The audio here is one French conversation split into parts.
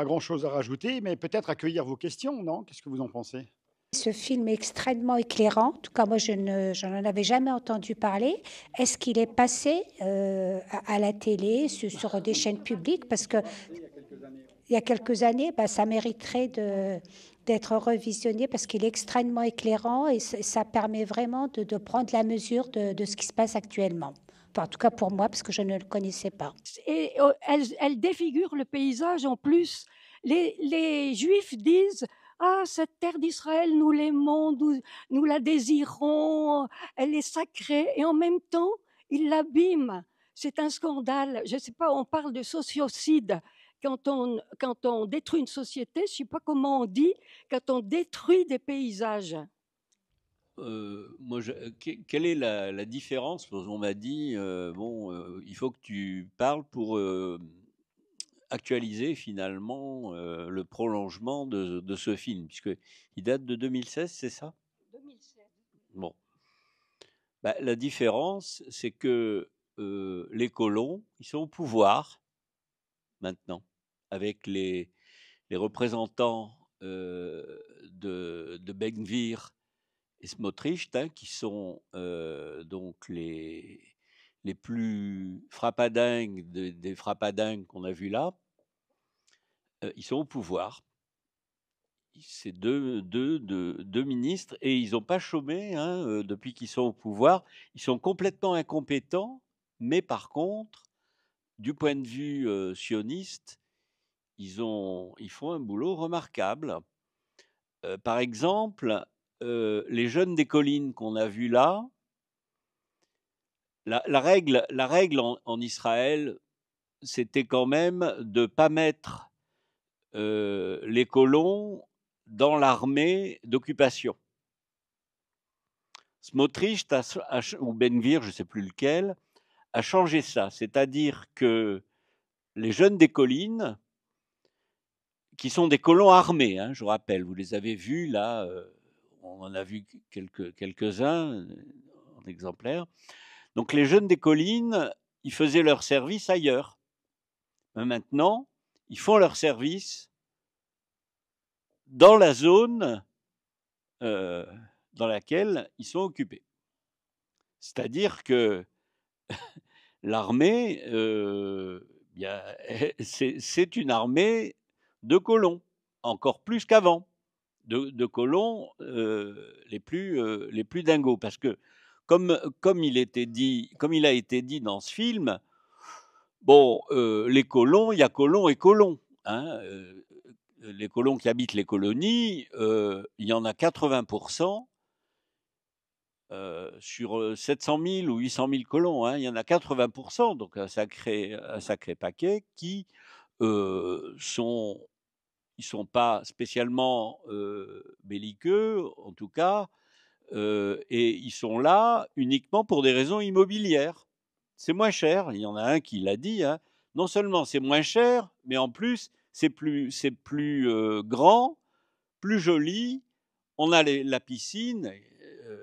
pas grand-chose à rajouter, mais peut-être accueillir vos questions, non Qu'est-ce que vous en pensez ce film est extrêmement éclairant. En tout cas, moi, je n'en avais jamais entendu parler. Est-ce qu'il est passé euh, à, la télé, sur, des chaînes publiques Parce que il y a quelques années, bah, ça mériterait de, d'être revisionné parce qu'il est extrêmement éclairant et ça permet vraiment de, de prendre la mesure de, de, ce qui se passe actuellement en tout cas pour moi, parce que je ne le connaissais pas. Et euh, elle, défigure le paysage en plus. Les, Juifs disent ah, cette terre d'Israël, nous l'aimons, nous, nous, la désirons, elle est sacrée. Et en même temps, ils l'abîment. C'est un scandale. Je ne sais pas, on parle de sociocide. quand on détruit une société, je ne sais pas comment on dit, quand on détruit des paysages. Euh, moi, quelle est la, différence On m'a dit, euh, bon, euh, il faut que tu parles pour actualiser finalement le prolongement de, ce film, puisque il date de 2016, c'est ça 2016. Bon. Bah, la différence, c'est que les colons, ils sont au pouvoir maintenant, avec les, représentants de, de et Smotrich, hein, qui sont euh, donc les, les plus frappadingues des frappadingues qu'on a vus là, euh, ils sont au pouvoir. C'est deux, deux, deux, ministres et ils n'ont pas chômé hein, euh, depuis qu'ils sont au pouvoir. Ils sont complètement incompétents, mais par contre, du point de vue sioniste, ils, ont, ils font un boulot remarquable. par exemple, euh, les jeunes des collines qu'on a vus là, la, règle, en, Israël, c'était quand même de ne pas mettre euh, les colons dans l'armée d'occupation. Smotrich ou Benvir, je ne sais plus lequel, a changé ça, c'est-à-dire que les jeunes des collines, qui sont des colons armés, hein, je vous rappelle, vous les avez vus là, euh, on en a vu quelques, uns euh, en exemplaires. Donc les jeunes des collines, ils faisaient leur service ailleurs. maintenant, ils font leur service dans la zone euh, dans laquelle ils sont occupés. C'est-à-dire que l'armée, euh, c'est une armée de colons, encore plus qu'avant de, colons euh, les, plus, euh, les plus dingos. Parce que, comme, comme, il était dit, comme il a été dit dans ce film, bon, euh, les colons, il y a colons et colons. Hein, les colons qui habitent les colonies, il y en a 80%. sur 700 000 ou 800 000 colons, hein, il y en a 80%, donc un sacré, un sacré paquet, qui sont ils sont pas spécialement belliqueux, en tout cas, et ils sont là uniquement pour des raisons immobilières. C'est moins cher, il y en a un qui l'a dit, hein. non seulement c'est moins cher, mais en plus c'est plus, c'est plus grand, plus joli, on a la piscine,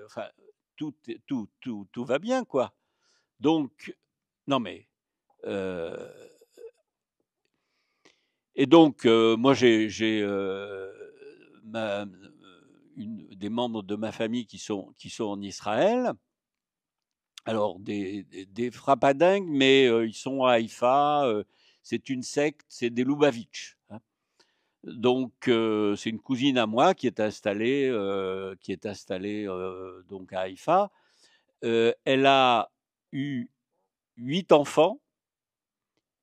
enfin, tout, tout, tout, tout, va bien, quoi. Donc, non mais... Et donc, euh, moi, j'ai euh, des membres de ma famille qui sont, qui sont en Israël. Alors, des, des, à dingue, mais euh, ils sont à Haïfa. c'est une secte, c'est des Lubavitch. Hein. Donc, c'est une cousine à moi qui est installée, qui est installée donc à Haïfa. elle a eu huit enfants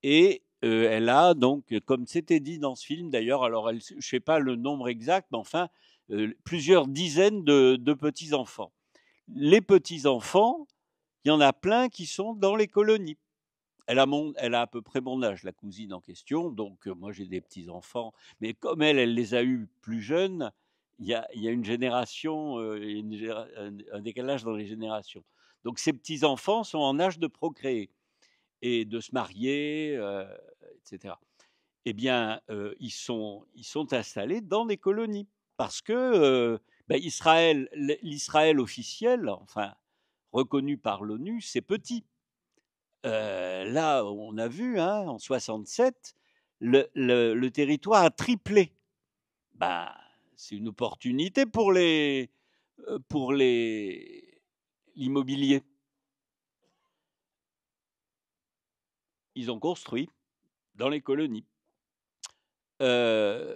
et euh, elle a donc, euh, comme c'était dit dans ce film d'ailleurs, alors je ne sais pas le nombre exact, mais enfin, euh, plusieurs dizaines de, petits-enfants. Les petits-enfants, il y en a plein qui sont dans les colonies. Elle a, à peu près mon âge, la cousine en question, donc moi j'ai des petits-enfants, mais comme elle, elle les a eus plus jeunes, il y a, une génération, un décalage dans les générations. Donc ces petits-enfants sont en âge de procréer et de se marier, euh, etc. Eh bien, euh, ils, sont, ils sont installés dans des colonies parce que euh, ben, Israël, l'Israël officiel, enfin reconnu par l'ONU, c'est petit. là, on a vu hein, en 67, le, territoire a triplé. Ben, c'est une opportunité pour les pour les l'immobilier. ils ont construit dans les colonies. Euh,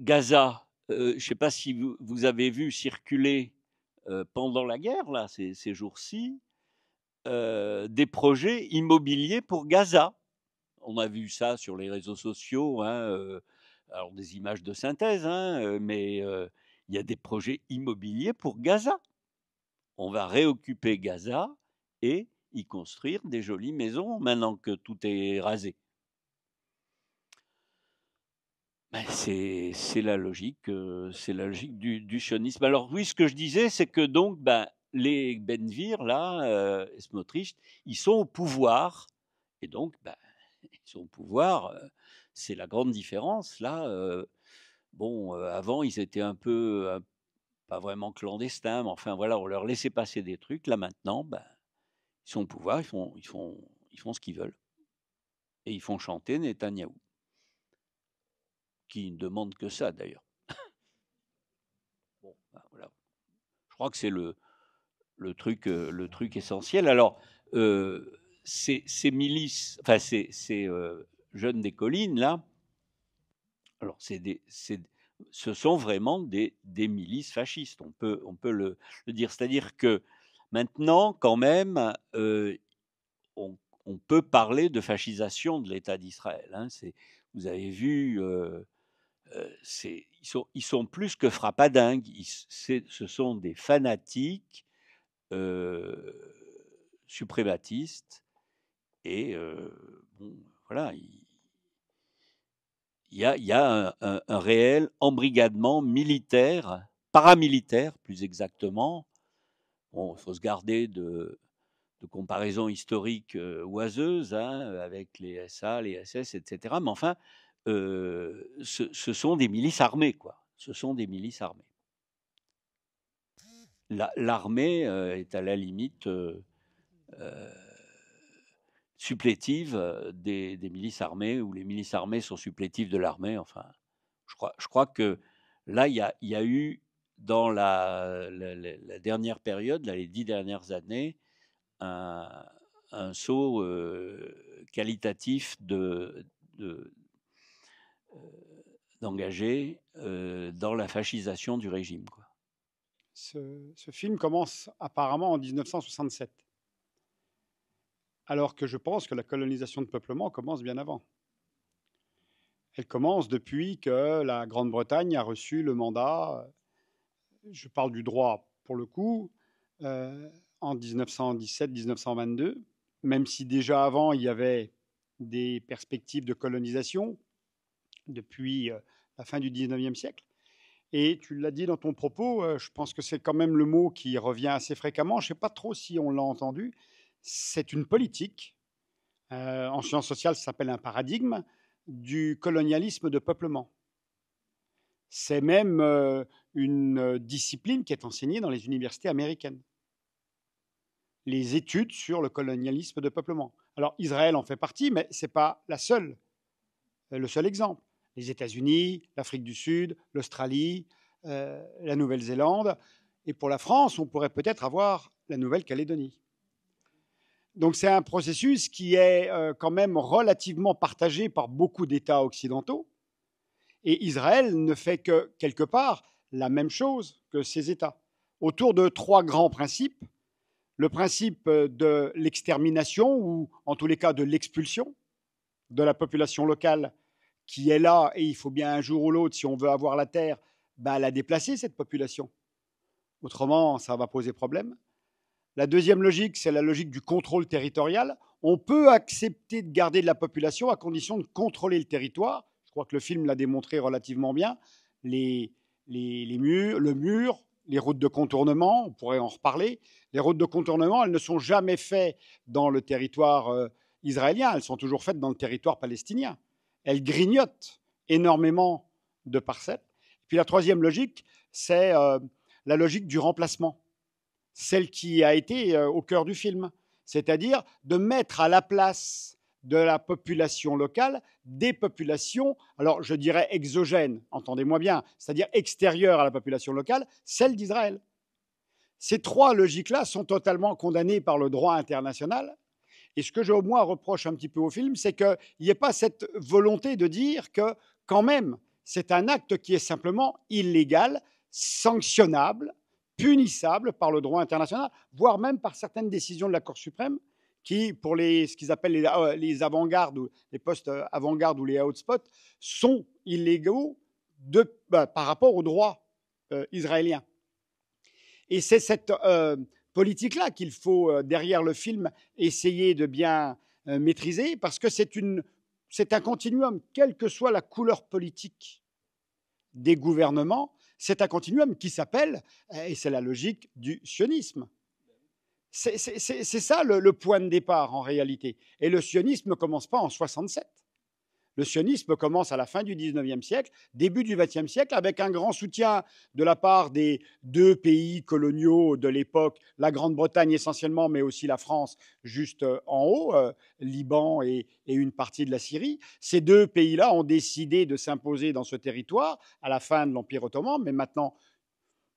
Gaza, euh, je ne sais pas si vous, avez vu circuler euh, pendant la guerre, là, ces, jours-ci, des projets immobiliers pour Gaza. On a vu ça sur les réseaux sociaux, hein, alors des images de synthèse, hein, mais il y a des projets immobiliers pour Gaza. On va réoccuper Gaza et y construire des jolies maisons maintenant que tout est rasé. Ben, c'est, la logique, euh, c'est la logique du, du, Alors oui, ce que je disais, c'est que donc ben, les Benvir, là, euh, ils sont au pouvoir. Et donc, ben, ils sont au pouvoir. Euh, c'est la grande différence, là. Euh, bon, avant, ils étaient un peu, pas vraiment clandestins, mais enfin, voilà, on leur laissait passer des trucs. Là, maintenant, ben, ils sont au pouvoir, ils font, ils font, ils font ce qu'ils veulent. Et ils font chanter Netanyahou, qui ne demande que ça d'ailleurs. Bah, Je crois que c'est le, le, truc, euh, le truc essentiel. Alors, euh, ces, milices, enfin ces, euh, jeunes des collines, là, alors des, ce sont vraiment des, milices fascistes, on peut, on peut le dire. C'est-à-dire que Maintenant, quand même, on, peut parler de fascisation de l'État d'Israël. Hein, vous avez vu, ils, sont, plus que frappadingues. ce sont des fanatiques suprématistes. Et voilà, il, y a, un réel embrigadement militaire, paramilitaire plus exactement, Bon, il faut se garder de, comparaisons historiques euh, oiseuses hein, avec les SA, les SS, etc. Mais enfin, euh, ce, sont des milices armées, quoi. Ce sont des milices armées. L'armée euh, est à la limite supplétive des, milices armées, ou les milices armées sont supplétives de l'armée. Enfin, je crois, que là, il y a, eu dans la, dernière période, là, les dix dernières années, un, saut euh, qualitatif de, euh, euh, dans la fascisation du régime. Ce, ce, film commence apparemment en 1967, alors que je pense que la colonisation de peuplement commence bien avant. Elle commence depuis que la Grande-Bretagne a reçu le mandat je parle du droit pour le coup, euh, en 1917-1922, même si déjà avant il y avait des perspectives de colonisation depuis euh, la fin du 19e siècle. Et tu l'as dit dans ton propos, euh, je pense que c'est quand même le mot qui revient assez fréquemment, je ne sais pas trop si on l'a entendu, c'est une politique, en sciences sociales ça s'appelle un paradigme, du colonialisme de peuplement. C'est même euh, une euh, discipline qui est enseignée dans les universités américaines. Les études sur le colonialisme de peuplement. Alors Israël en fait partie, mais ce n'est pas la seule, euh, le seul exemple. Les États-Unis, l'Afrique du Sud, l'Australie, la Nouvelle-Zélande. Et pour la France, on pourrait peut-être avoir la Nouvelle-Calédonie. Donc c'est un processus qui est quand même relativement partagé par beaucoup d'États occidentaux et Israël ne fait que, quelque part, la même chose que ces États, autour de trois grands principes. Le principe euh, de l'extermination, ou en tous les cas de l'expulsion de la population locale qui est là, et il faut bien un jour ou l'autre, si on veut avoir la terre, bah, la déplacer, cette population. Autrement, ça va poser problème. La deuxième logique, c'est la logique du contrôle territorial. On peut accepter de garder de la population à condition de contrôler le territoire je crois que le film l'a démontré relativement bien. Les, murs, le mur, les routes de contournement, on pourrait en reparler. Les routes de contournement, elles ne sont jamais faites dans le territoire euh, israélien, elles sont toujours faites dans le territoire palestinien. Elles grignotent énormément de parcelles. Puis la troisième logique, c'est euh, la logique du remplacement, celle qui a été euh, au cœur du film, c'est-à-dire de mettre à la place de la population locale, des populations, alors je dirais exogènes, entendez-moi bien, c'est-à-dire extérieures à la population locale, celle d'Israël. Ces trois logiques-là sont totalement condamnées par le droit international. Et ce que je au moins reproche un petit peu au film, c'est qu'il n'y ait pas cette volonté de dire que quand même, c'est un acte qui est simplement illégal, sanctionnable, punissable par le droit international, voire même par certaines décisions de la Cour suprême qui, pour les, ce qu'ils appellent les, euh, avant-gardes, les postes euh, avant-gardes ou les hotspots, sont illégaux bah, par rapport aux droits euh, israéliens. Et c'est cette politique-là qu'il faut, derrière le film, essayer de bien maîtriser, parce que c'est un continuum, quelle que soit la couleur politique des gouvernements, c'est un continuum qui s'appelle, et c'est la logique du sionisme, c'est ça le, point de départ en réalité. Et le sionisme ne commence pas en 67. Le sionisme commence à la fin du 19e siècle, début du 20e siècle, avec un grand soutien de la part des deux pays coloniaux de l'époque, la Grande-Bretagne essentiellement, mais aussi la France juste euh, en haut, euh, Liban et, une partie de la Syrie. Ces deux pays-là ont décidé de s'imposer dans ce territoire à la fin de l'Empire ottoman, mais maintenant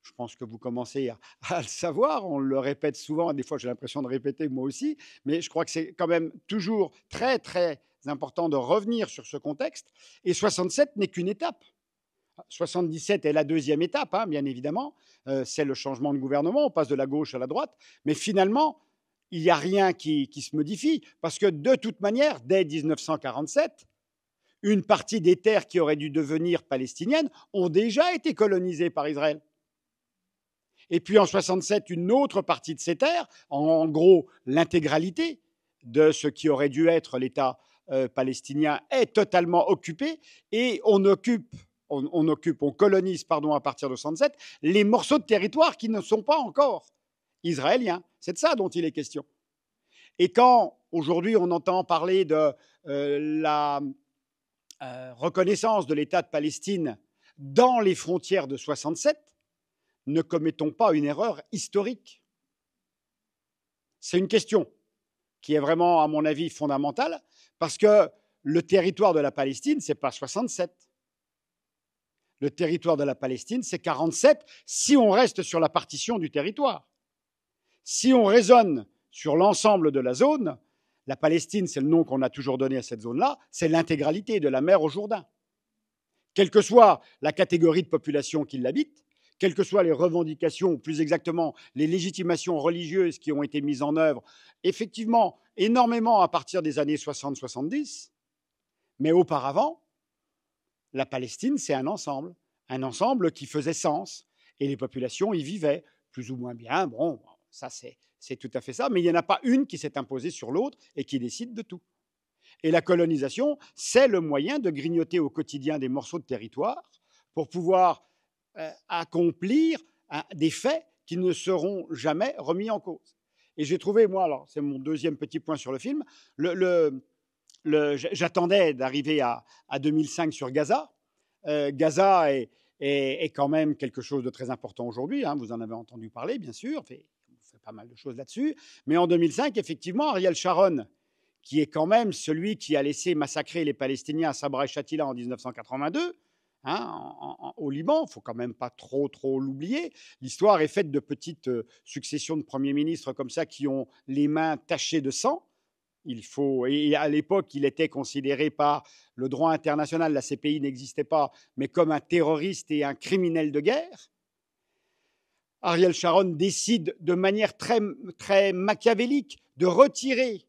je pense que vous commencez à, le savoir, on le répète souvent, et des fois j'ai l'impression de répéter moi aussi, mais je crois que c'est quand même toujours très très important de revenir sur ce contexte, et 67 n'est qu'une étape. 77 est la deuxième étape, hein, bien évidemment, euh, c'est le changement de gouvernement, on passe de la gauche à la droite, mais finalement, il n'y a rien qui, qui se modifie, parce que de toute manière, dès 1947, une partie des terres qui auraient dû devenir palestiniennes ont déjà été colonisées par Israël. Et puis en 67, une autre partie de ces terres, en gros l'intégralité de ce qui aurait dû être l'État euh, palestinien, est totalement occupée et on occupe on, occupe, on colonise, pardon, à partir de 67, les morceaux de territoire qui ne sont pas encore israéliens. C'est de ça dont il est question. Et quand aujourd'hui on entend parler de euh, la euh, reconnaissance de l'État de Palestine dans les frontières de 67, ne commettons pas une erreur historique C'est une question qui est vraiment, à mon avis, fondamentale, parce que le territoire de la Palestine, ce n'est pas 67. Le territoire de la Palestine, c'est 47, si on reste sur la partition du territoire. Si on raisonne sur l'ensemble de la zone, la Palestine, c'est le nom qu'on a toujours donné à cette zone-là, c'est l'intégralité de la mer au Jourdain. Quelle que soit la catégorie de population qui l'habite, quelles que soient les revendications, plus exactement les légitimations religieuses qui ont été mises en œuvre, effectivement, énormément à partir des années 60-70, mais auparavant, la Palestine, c'est un ensemble, un ensemble qui faisait sens, et les populations y vivaient plus ou moins bien. Bon, ça c'est, c'est tout à fait ça, mais il n'y en a pas une qui s'est imposée sur l'autre et qui décide de tout. Et la colonisation, c'est le moyen de grignoter au quotidien des morceaux de territoire pour pouvoir euh, accomplir hein, des faits qui ne seront jamais remis en cause. Et j'ai trouvé, moi, alors c'est mon deuxième petit point sur le film, j'attendais d'arriver à, 2005 sur Gaza. Euh, Gaza est, quand même quelque chose de très important aujourd'hui, hein, vous en avez entendu parler, bien sûr, fait, fait pas mal de choses là-dessus. Mais en 2005, effectivement, Ariel Sharon, qui est quand même celui qui a laissé massacrer les Palestiniens à Sabra et Shatila en 1982, Hein, au Liban, il faut quand même pas trop trop l'oublier. L'histoire est faite de petites euh, successions de premiers ministres comme ça qui ont les mains tachées de sang. Il faut et à l'époque, il était considéré par le droit international, la CPI n'existait pas, mais comme un terroriste et un criminel de guerre. Ariel Sharon décide de manière très machiavélique de retirer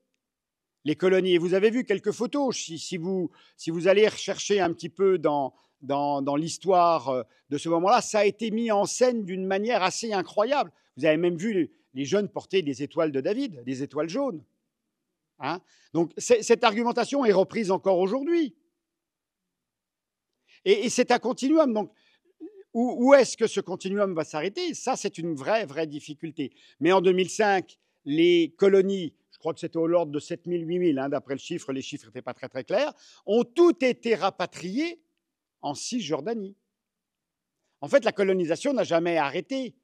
les colonies. Et vous avez vu quelques photos vous si vous allez rechercher un petit peu dans dans, l'histoire euh, de ce moment-là, ça a été mis en scène d'une manière assez incroyable. Vous avez même vu les, jeunes porter des étoiles de David, des étoiles jaunes. Hein. Donc cette argumentation est reprise encore aujourd'hui. Et, c'est un continuum. Donc où, est-ce que ce continuum va s'arrêter Ça, c'est une vraie, vraie difficulté. Mais en 2005, les colonies, je crois que c'était au l'ordre de 7000, 8000, hein, d'après le chiffre, les chiffres n'étaient pas très, très clairs, ont toutes été rapatriées en Cisjordanie. En fait, la colonisation n'a jamais arrêté.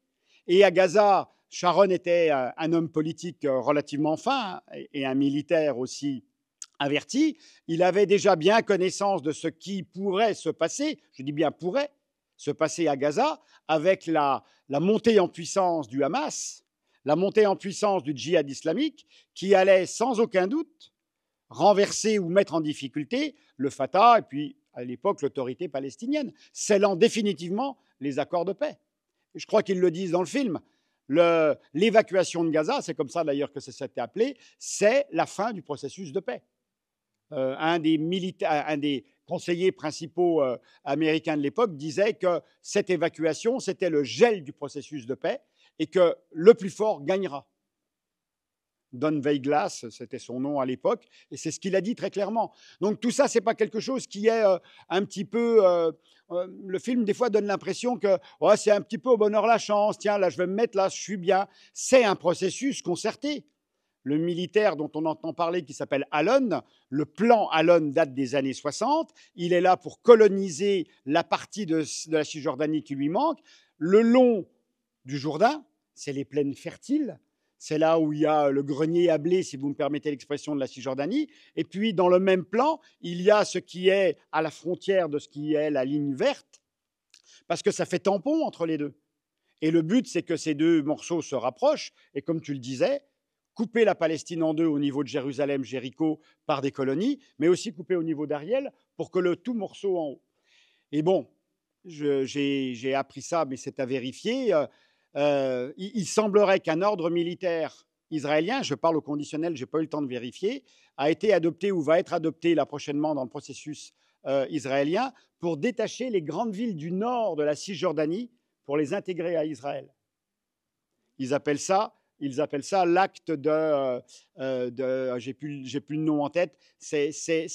Et à Gaza, Sharon était euh, un homme politique euh, relativement fin et un militaire aussi averti. Il avait déjà bien connaissance de ce qui pourrait se passer, je dis bien pourrait se passer à Gaza, avec la, la montée en puissance du Hamas, la montée en puissance du djihad islamique, qui allait sans aucun doute renverser ou mettre en difficulté le Fatah et puis à l'époque l'autorité palestinienne, scellant définitivement les accords de paix. Je crois qu'ils le disent dans le film. L'évacuation de Gaza, c'est comme ça d'ailleurs que ça s'était appelé, c'est la fin du processus de paix. Euh, un, des conseillers principaux euh, américains de l'époque disait que cette évacuation, c'était le gel du processus de paix et que le plus fort gagnera. Don Weiglas, c'était son nom à l'époque, et c'est ce qu'il a dit très clairement. Donc tout ça, c'est pas quelque chose qui est euh, un petit peu. Euh, euh, le film des fois donne l'impression que c'est un petit peu au bonheur la chance. Tiens, là, je vais me mettre là, je suis bien. C'est un processus concerté. Le militaire dont on entend parler, qui s'appelle Allen, le plan Allen date des années 60. Il est là pour coloniser la partie de, de la Cisjordanie qui lui manque. Le long du Jourdain, c'est les plaines fertiles c'est là où il y a le grenier à blé, si vous me permettez l'expression de la Cisjordanie. Et puis, dans le même plan, il y a ce qui est à la frontière de ce qui est la ligne verte, parce que ça fait tampon entre les deux. Et le but, c'est que ces deux morceaux se rapprochent. Et comme tu le disais, couper la Palestine en deux au niveau de Jérusalem, Jéricho, par des colonies, mais aussi couper au niveau d'Ariel pour que le tout morceau en haut. Et bon, j'ai appris ça, mais c'est à vérifier. Euh, il, semblerait qu'un ordre militaire israélien, je parle au conditionnel, je n'ai pas eu le temps de vérifier, a été adopté ou va être adopté là prochainement dans le processus euh, israélien pour détacher les grandes villes du nord de la Cisjordanie pour les intégrer à Israël. Ils appellent ça, ils appellent ça l'acte de, euh, euh de j'ai plus, j'ai plus le nom en tête, c'est,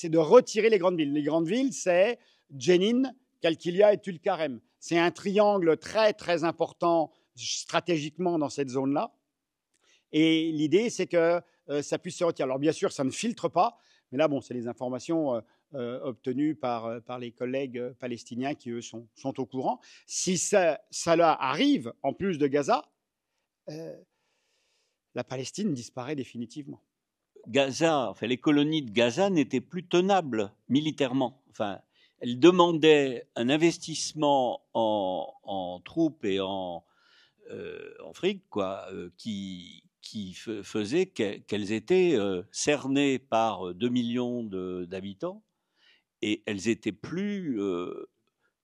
de retirer les grandes villes. Les grandes villes, c'est Jenin, Kalkilia et Tulkarem. C'est un triangle très très important stratégiquement dans cette zone-là. Et l'idée, c'est que euh, ça puisse se retirer. Alors bien sûr, ça ne filtre pas, mais là, bon, c'est les informations euh, euh, obtenues par, par les collègues palestiniens qui, eux, sont, sont au courant. Si ça, arrive, en plus de Gaza, la Palestine disparaît définitivement. Gaza, enfin, les colonies de Gaza n'étaient plus tenables militairement. Enfin, elles demandaient un investissement en, en troupes et en, euh, en Afrique, quoi, euh, qui, qui faisait qu'elles étaient euh, cernées par 2 millions d'habitants et elles étaient plus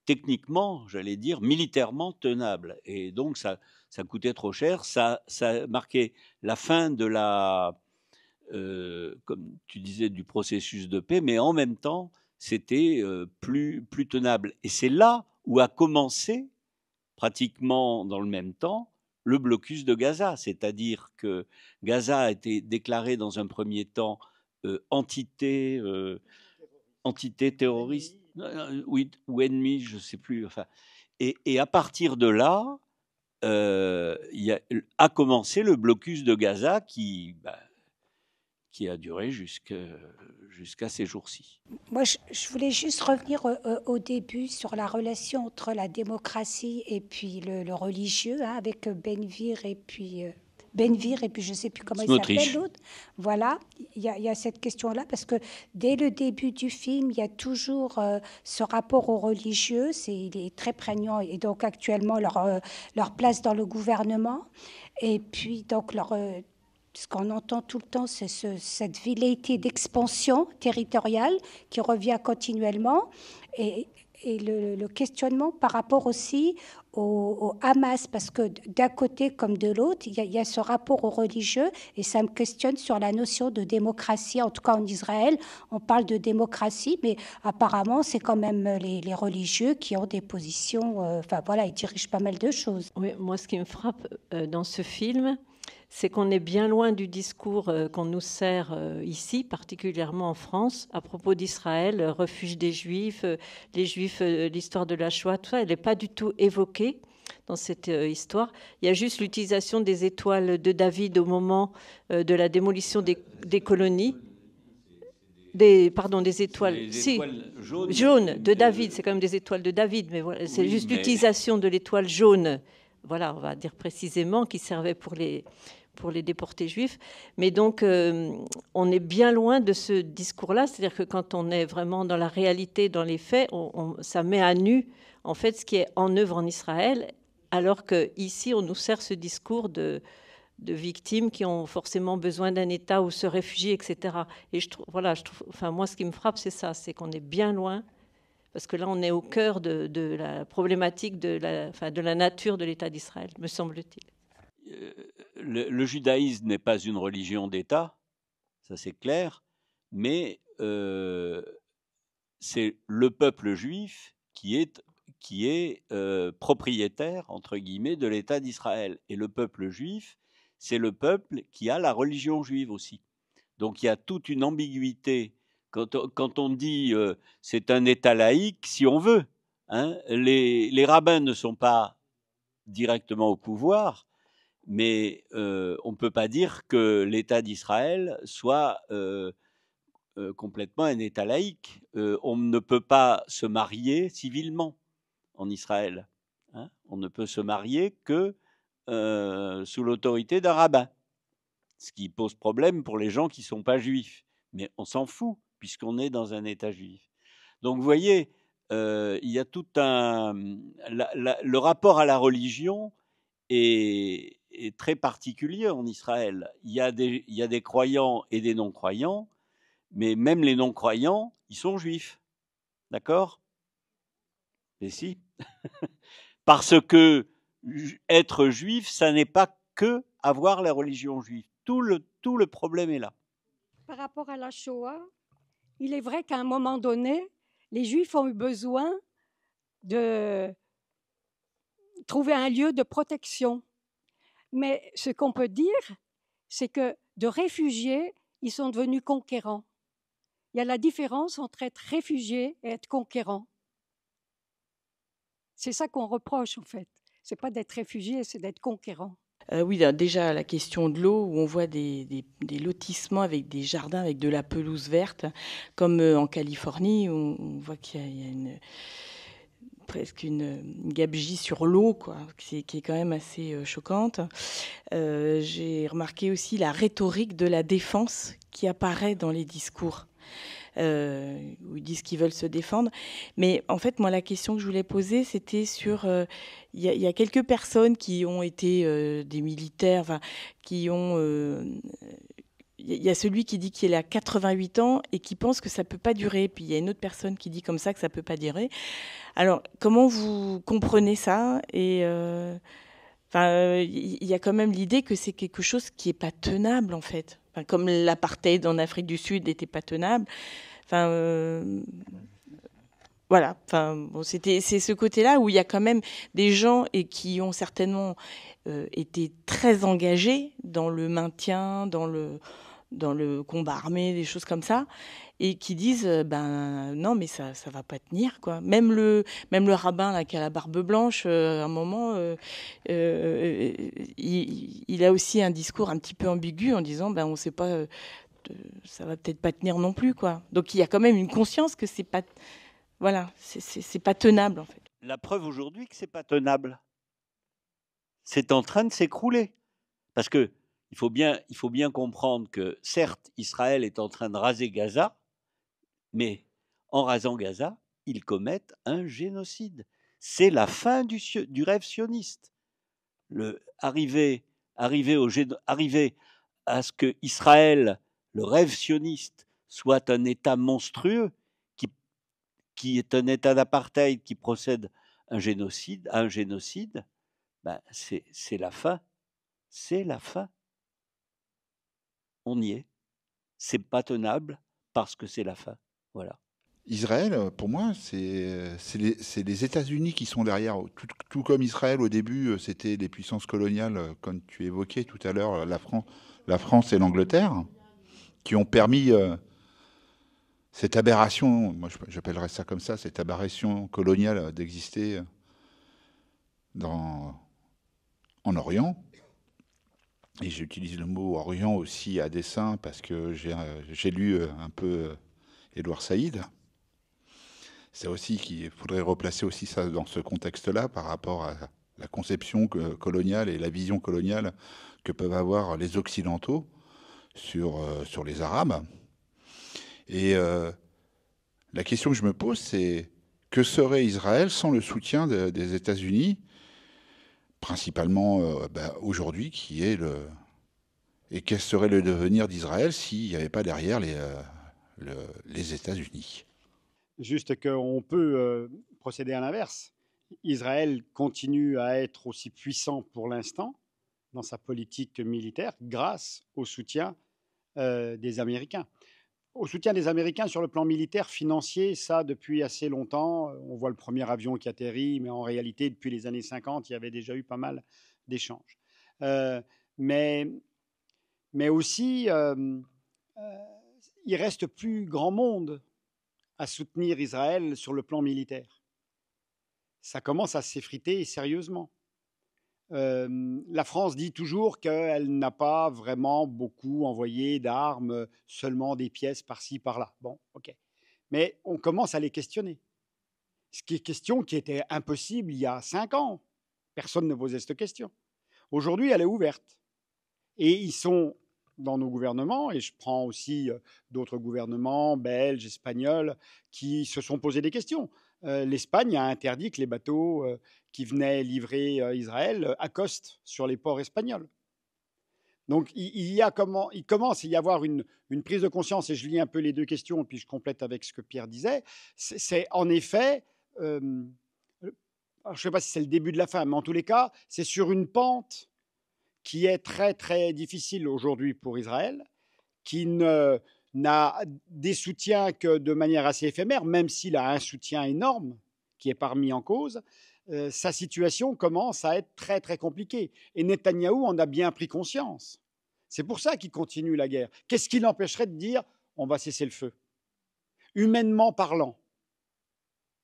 techniquement, j'allais dire, militairement tenables. Et donc ça, ça coûtait trop cher, ça, ça marquait la fin de la, comme tu disais, du processus de paix, mais en même temps, c'était plus, plus tenable. Et c'est là où a commencé pratiquement dans le même temps le blocus de Gaza, c'est-à-dire que Gaza a été déclaré dans un premier temps euh, entité, euh, entité terroriste ou ennemi, euh, je ne sais plus. Enfin, et, à partir de là, a, commencé le blocus de Gaza qui, bah, qui a duré jusqu'à ces jours-ci. Moi, je, voulais juste revenir euh, euh, au début sur la relation entre la démocratie et puis le, religieux, hein, avec Benvir et puis... Euh, Benvir, et puis je ne sais plus comment il s'appelle l'autre. Voilà, il y, a cette question-là, parce que dès le début du film, il y a toujours ce rapport aux religieux, c'est il est très prégnant, et donc actuellement leur, leur place dans le gouvernement, et puis donc leur, ce qu'on entend tout le temps, c'est cette velléité d'expansion territoriale qui revient continuellement. Et, le, questionnement par rapport aussi au, Hamas, parce que d'un côté comme de l'autre, il y, a ce rapport au religieux, et ça me questionne sur la notion de démocratie. En tout cas, en Israël, on parle de démocratie, mais apparemment, c'est quand même les, religieux qui ont des positions. Euh, enfin voilà, ils dirigent pas mal de choses. Oui, moi, ce qui me frappe euh, dans ce film, c'est qu'on est bien loin du discours euh, qu'on nous sert euh, ici, particulièrement en France, à propos d'Israël, euh, refuge des Juifs, les Juifs, l'histoire de la Shoah, tout ça, elle n'est pas du tout évoquée dans cette histoire. Il y a juste l'utilisation des étoiles de David au moment de la démolition des, colonies. Des, pardon, des étoiles, jaunes, de, David, c'est quand même des étoiles de David, mais c'est juste l'utilisation de l'étoile jaune voilà, on va dire précisément, qui servait pour les, pour les déportés juifs. Mais donc, euh, on est bien loin de ce discours-là. C'est-à-dire que quand on est vraiment dans la réalité, dans les faits, on, ça met à nu, en fait, ce qui est en œuvre en Israël, alors qu'ici, on nous sert ce discours de, victimes qui ont forcément besoin d'un État où se réfugier, etc. Et je voilà, je trouve, enfin, moi, ce qui me frappe, c'est ça, c'est qu'on est bien loin parce que là, on est au cœur de, la problématique de la, de la nature de l'État d'Israël, me semble-t-il. Euh, le, judaïsme n'est pas une religion d'État, ça c'est clair, mais euh, c'est le peuple juif qui est, qui est euh, propriétaire, entre guillemets, de l'État d'Israël. Et le peuple juif, c'est le peuple qui a la religion juive aussi. Donc il y a toute une ambiguïté quand, on dit euh, c'est un État laïque, si on veut, hein, les, rabbins ne sont pas directement au pouvoir, mais euh, on ne peut pas dire que l'État d'Israël soit euh, complètement un État laïque. on ne peut pas se marier civilement en Israël. Hein. on ne peut se marier que sous l'autorité d'un rabbin, ce qui pose problème pour les gens qui ne sont pas juifs. Mais on s'en fout puisqu'on est dans un État juif. Donc vous voyez, euh, il y a tout un... le rapport à la religion est, très particulier en Israël. Il y, a des, il y des croyants et des non-croyants, mais même les non-croyants, ils sont juifs. D'accord Et si Parce que être juif, ça n'est pas que avoir la religion juive. Tout le, tout le problème est là. Par rapport à la Shoah, il est vrai qu'à un moment donné, les Juifs ont eu besoin de trouver un lieu de protection. Mais ce qu'on peut dire, c'est que de réfugiés, ils sont devenus conquérants. Il y a la différence entre être réfugié et être conquérant. C'est ça qu'on reproche en fait. C'est pas d'être réfugié, c'est d'être conquérant. Euh, oui, déjà la question de l'eau, où on voit des, des, lotissements avec des jardins, avec de la pelouse verte, comme euh, en Californie, où on voit qu'il y, a, presque une, sur l'eau, quoi, qui, qui, est quand même assez euh, choquante. J'ai remarqué aussi la rhétorique de la défense qui apparaît dans les discours euh, où ils disent qu'ils veulent se défendre. Mais en fait, moi, la question que je voulais poser, c'était sur... Euh, il y, a quelques personnes qui ont été euh, des militaires, qui ont... Euh, il y a celui qui dit qu'il a 88 ans et qui pense que ça peut pas durer. Puis il y a une autre personne qui dit comme ça que ça peut pas durer. Alors comment vous comprenez ça et Enfin, il y a quand même l'idée que c'est quelque chose qui n'est pas tenable, en fait comme l'apartheid en Afrique du Sud n'était pas tenable. Enfin, euh, voilà. c'est ce côté-là où il y a quand même des gens et qui ont certainement euh, été très engagés dans le maintien, dans le dans le combat armé, des choses comme ça, et qui disent euh, ben non mais ça ça va pas tenir quoi. Même le même le rabbin là qui a la barbe blanche, euh, à un moment, euh, il, a aussi un discours un petit peu ambigu en disant ben on sait pas, ça va peut-être pas tenir non plus quoi. Donc il y a quand même une conscience que c'est pas voilà c'est pas tenable en fait. La preuve aujourd'hui que c'est pas tenable, c'est en train de s'écrouler parce que il faut bien, il faut bien comprendre que, certes, Israël est en train de raser Gaza, mais en rasant Gaza, ils commettent un génocide. C'est la fin du, du, rêve sioniste. Le, arriver, arriver, au, arriver à ce que Israël, le rêve sioniste, soit un État monstrueux, qui, qui est un État d'apartheid, qui procède un génocide, à un génocide, ben c'est la fin. C'est la fin on y est. C'est pas tenable parce que c'est la fin. Voilà. Israël, euh, pour moi, c'est euh, les, les États-Unis qui sont derrière. Tout, comme Israël, au début, euh, c'était les puissances coloniales, comme tu évoquais tout à l'heure, la, la, France et l'Angleterre, qui ont permis cette aberration, moi j'appellerais ça comme ça, cette aberration coloniale d'exister en Orient et j'utilise le mot Orient aussi à dessein parce que j'ai euh, lu euh, un peu euh, Édouard Saïd. C'est aussi qu'il faudrait replacer aussi ça dans ce contexte-là par rapport à la conception coloniale et la vision coloniale que peuvent avoir les Occidentaux sur, sur les Arabes. Et la question que je me pose, c'est que serait Israël sans le soutien des États-Unis principalement euh, bah, aujourd'hui, qui est le. Et quel serait le devenir d'Israël s'il n'y avait pas derrière les, euh, les États-Unis Juste qu'on peut euh, procéder à l'inverse. Israël continue à être aussi puissant pour l'instant dans sa politique militaire grâce au soutien des Américains au soutien des Américains sur le plan militaire, financier, ça depuis assez longtemps. On voit le premier avion qui atterrit, mais en réalité, depuis les années 50, il y avait déjà eu pas mal d'échanges. Euh, mais, mais aussi, euh, euh, il reste plus grand monde à soutenir Israël sur le plan militaire. Ça commence à s'effriter sérieusement la France dit toujours qu'elle n'a pas vraiment beaucoup envoyé d'armes, seulement des pièces par-ci, par-là. Bon, ok. Mais on commence à les questionner. Ce qui est question qui était impossible il y a cinq ans. Personne ne posait cette question. Aujourd'hui, elle est ouverte. Et ils sont dans nos gouvernements, et je prends aussi euh, d'autres gouvernements, belges, espagnols, qui se sont posés des questions. Euh, l'Espagne a interdit que les bateaux euh, qui venaient livrer euh, Israël accostent sur les ports espagnols. Donc il, y a comment, il commence à y avoir une, prise de conscience, et je lis un peu les deux questions, puis je complète avec ce que Pierre disait. C'est en effet, je ne sais pas si c'est le début de la fin, mais en tous les cas, c'est sur une pente qui est très très difficile aujourd'hui pour Israël, qui ne, n'a des soutiens que de manière assez éphémère, même s'il a un soutien énorme qui est parmi en cause, euh, sa situation commence à être très très compliquée. Et Netanyahou en a bien pris conscience. C'est pour ça qu'il continue la guerre. Qu'est-ce qui l'empêcherait de dire on va cesser le feu Humainement parlant,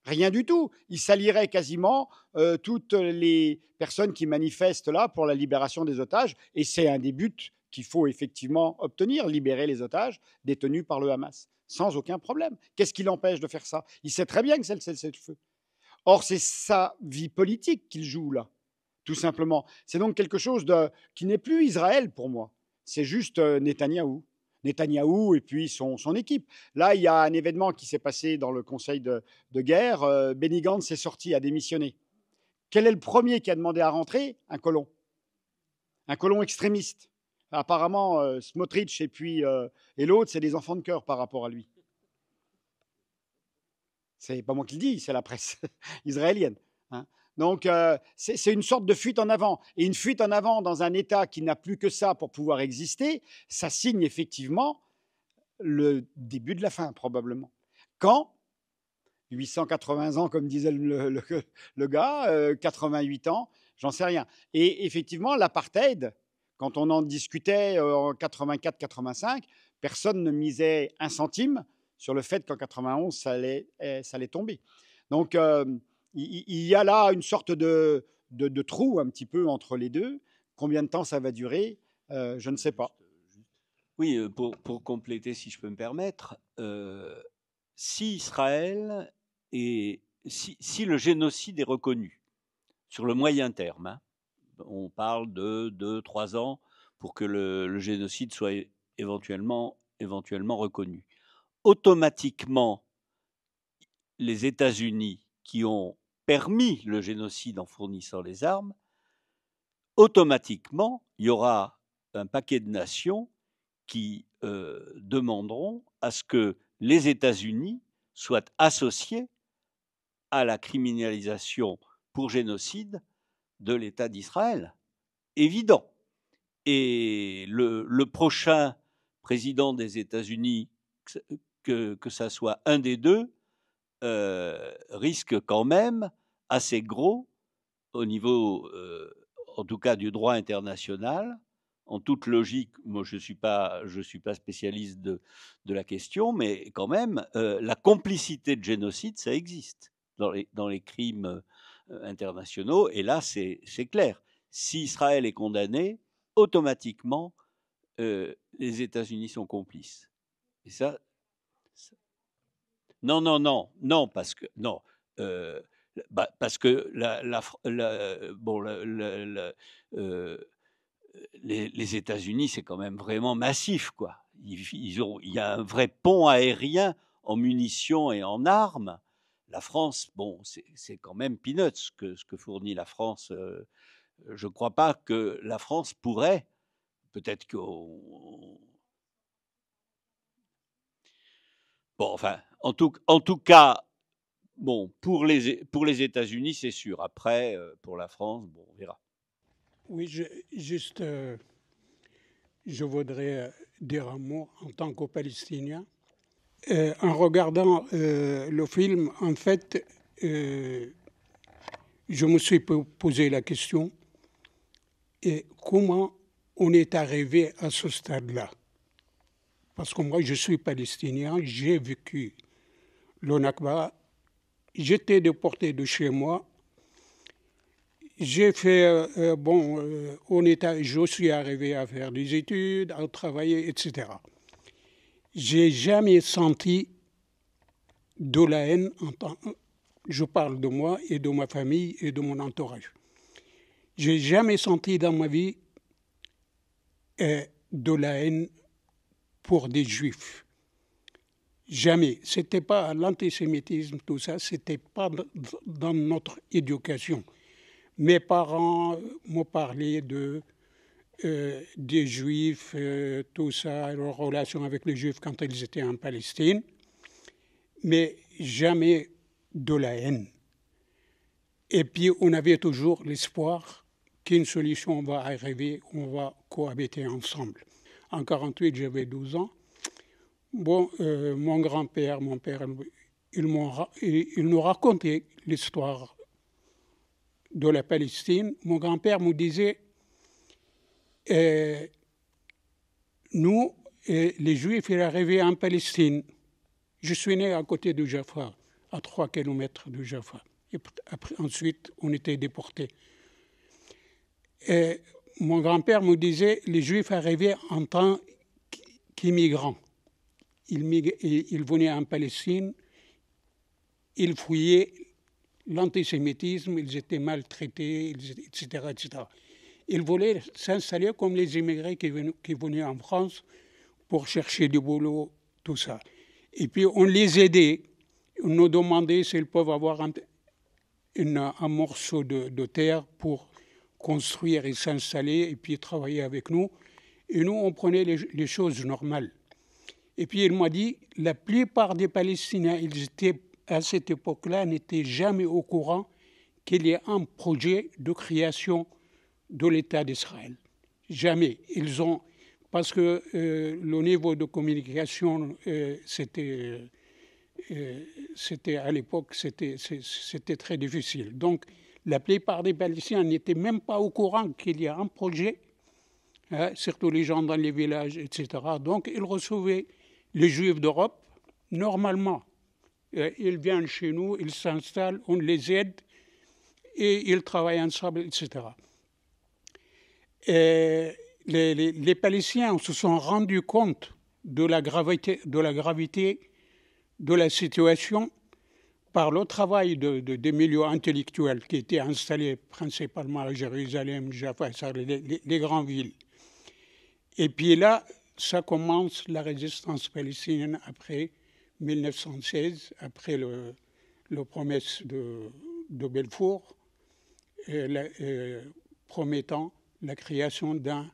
rien du tout. Il salirait quasiment euh, toutes les personnes qui manifestent là pour la libération des otages, et c'est un des buts qu'il faut effectivement obtenir, libérer les otages détenus par le Hamas, sans aucun problème. Qu'est-ce qui l'empêche de faire ça Il sait très bien que c'est le cessez feu Or, c'est sa vie politique qu'il joue là, tout simplement. C'est donc quelque chose qui n'est plus Israël pour moi. C'est juste euh, Netanyahou. Netanyahou et puis son, équipe. Là, il y a un événement qui s'est passé dans le Conseil de, guerre. Euh, Benny Gantz s'est sorti, a démissionné. Quel est le premier qui a demandé à rentrer Un colon. Un colon extrémiste apparemment, euh, Smotrich et puis euh, et l'autre, c'est des enfants de cœur par rapport à lui. C'est pas moi qui le dis, c'est la presse israélienne. Hein. Donc, euh, c'est une sorte de fuite en avant. Et une fuite en avant dans un État qui n'a plus que ça pour pouvoir exister, ça signe effectivement le début de la fin, probablement. Quand 880 ans, comme disait le, gars, 88 ans, j'en sais rien. Et effectivement, l'apartheid, quand on en discutait euh, en 84-85, personne ne misait un centime sur le fait qu'en 91, ça allait, eh, ça allait tomber. Donc, euh, il, y, a là une sorte de, de, trou un petit peu entre les deux. Combien de temps ça va durer euh, Je ne sais pas. Oui, pour, pour, compléter, si je peux me permettre, si Israël et si, si, le génocide est reconnu sur le moyen terme, hein, on parle de 2-3 ans pour que le, génocide soit éventuellement, reconnu. Automatiquement, les États-Unis qui ont permis le génocide en fournissant les armes, automatiquement, il y aura un paquet de nations qui euh, demanderont à ce que les États-Unis soient associés à la criminalisation pour génocide de l'État d'Israël. Évident. Et le, prochain président des États-Unis, que, que ça soit un des deux, euh, risque quand même assez gros au niveau, euh, en tout cas, du droit international. En toute logique, moi je ne suis, pas, suis pas spécialiste de, la question, mais quand même, euh, la complicité de génocide, ça existe dans les, dans les crimes euh, internationaux. Et là, c'est clair. Si Israël est condamné, automatiquement, euh, les États-Unis sont complices. Et ça, Non, non, non, non, parce que. Non. Euh, bah, parce que bon, les, États-Unis, c'est quand même vraiment massif, quoi. ont, il y a un vrai pont aérien en munitions et en armes la France, bon, c'est quand même peanuts ce que fournit la France. Euh, je ne crois pas que la France pourrait, peut-être qu'on... Bon, enfin, en tout, cas, bon, pour les, pour les États-Unis, c'est sûr. Après, euh, pour la France, bon, on verra. Oui, juste, euh, je voudrais dire un mot en tant qu'au Palestinien. Euh, en regardant euh, le film, en fait, euh, je me suis posé la question et comment on est arrivé à ce stade-là Parce que moi, je suis palestinien, j'ai vécu le Nakba, j'étais déporté de chez moi. J'ai fait, bon, on je suis arrivé à faire des études, à travailler, etc. J'ai jamais senti de la haine en tant je parle de moi et de ma famille et de mon entourage. J'ai jamais senti dans ma vie euh, de la haine pour des juifs. Jamais. C'était pas l'antisémitisme, tout ça, c'était pas dans notre éducation. Mes parents m'ont parlé de euh, des Juifs, euh, tout ça, leur relations avec les Juifs quand ils étaient en Palestine, mais jamais de la haine. Et puis on avait toujours l'espoir qu'une solution va arriver, on va cohabiter ensemble. En 1948, j'avais 12 ans. Bon, euh, mon grand-père, mon père, ils nous racontait l'histoire de la Palestine. Mon grand-père me disait et nous, les Juifs, ils arrivaient en Palestine. Je suis né à côté de Jaffa, à 3 km de Jaffa. Et après, ensuite, on était déportés. Et mon grand-père me disait, les Juifs arrivaient en tant qu'immigrants. Ils, ils venaient en Palestine, ils fouillaient l'antisémitisme, ils étaient maltraités, etc., etc. Ils voulaient s'installer comme les immigrés qui, venaient, en France pour chercher du boulot, tout ça. Et puis on les aidait. On nous demandait s'ils peuvent avoir un, morceau de, terre pour construire et s'installer et puis travailler avec nous. Et nous, on prenait les, choses normales. Et puis il m'a dit, la plupart des Palestiniens, ils étaient à cette époque-là, n'étaient jamais au courant qu'il y ait un projet de création de l'État d'Israël. Jamais. Ils ont, parce que euh, le niveau de communication, euh, euh, c'était, à l'époque, c'était, très difficile. Donc, la plupart des Palestiniens n'étaient même pas au courant qu'il y a un projet, hein, surtout les gens dans les villages, etc. Donc, ils recevaient les Juifs d'Europe normalement. ils viennent chez nous, ils s'installent, on les aide et ils travaillent ensemble, etc. Et euh, les, Palestiniens se sont rendus compte de la gravité de la, gravité de la situation par le travail des milieux intellectuels qui étaient installés principalement à Jérusalem, Jaffa, les, grandes villes. Et puis là, ça commence la résistance palestinienne après 1916, après le, promesse de, Belfour, euh, euh, promettant la création d'un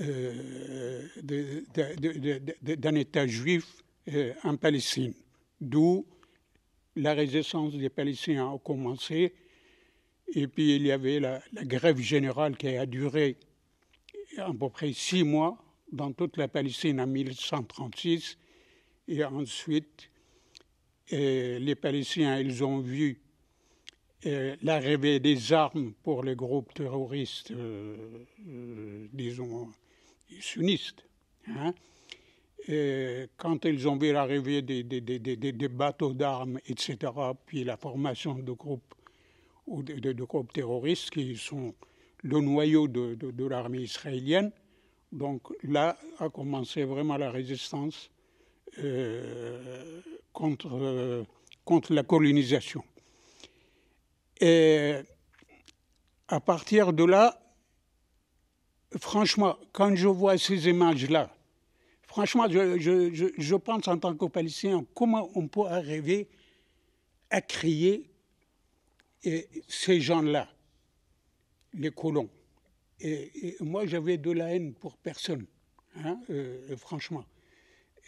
euh, État juif euh, en Palestine, d'où la résistance des Palestiniens a commencé. Et puis il y avait la, grève générale qui a duré à peu près six mois dans toute la Palestine en 1136. Et ensuite, euh, les Palestiniens, ils ont vu euh, l'arrivée des armes pour les groupes terroristes, euh, euh, disons, sunnistes. Hein. quand ils ont vu l'arrivée des, bateaux d'armes, etc., puis la formation de groupes, ou de, groupes terroristes qui sont le noyau de, l'armée israélienne, donc là a commencé vraiment la résistance contre la colonisation. Et à partir de là, franchement, quand je vois ces images-là, franchement, je, je, je, pense en tant que Palestinien, comment on peut arriver à créer ces gens-là, les colons. Et, moi, j'avais de la haine pour personne, hein, euh, franchement.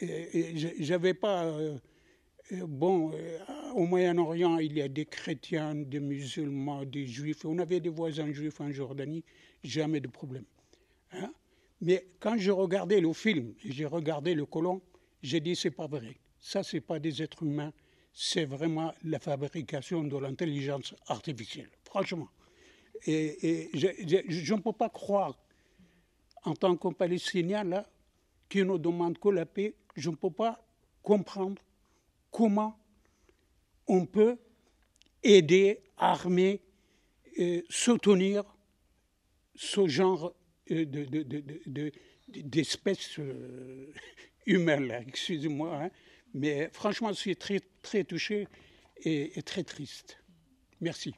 Et, j'avais pas. Euh, euh, bon, euh, au Moyen-Orient, il y a des chrétiens, des musulmans, des juifs. On avait des voisins juifs en Jordanie, jamais de problème. Hein. Mais quand je regardais le film, j'ai regardé le colon, j'ai dit c'est pas vrai. Ça, c'est pas des êtres humains, c'est vraiment la fabrication de l'intelligence artificielle, franchement. Et, je ne peux pas croire, en tant que Palestinien, là, qui ne demande que la paix, je ne peux pas comprendre comment on peut aider, armer, euh, soutenir ce genre d'espèce euh, de, de, euh, excusez-moi. Hein. Mais franchement, je suis très, très touché et très triste. Merci.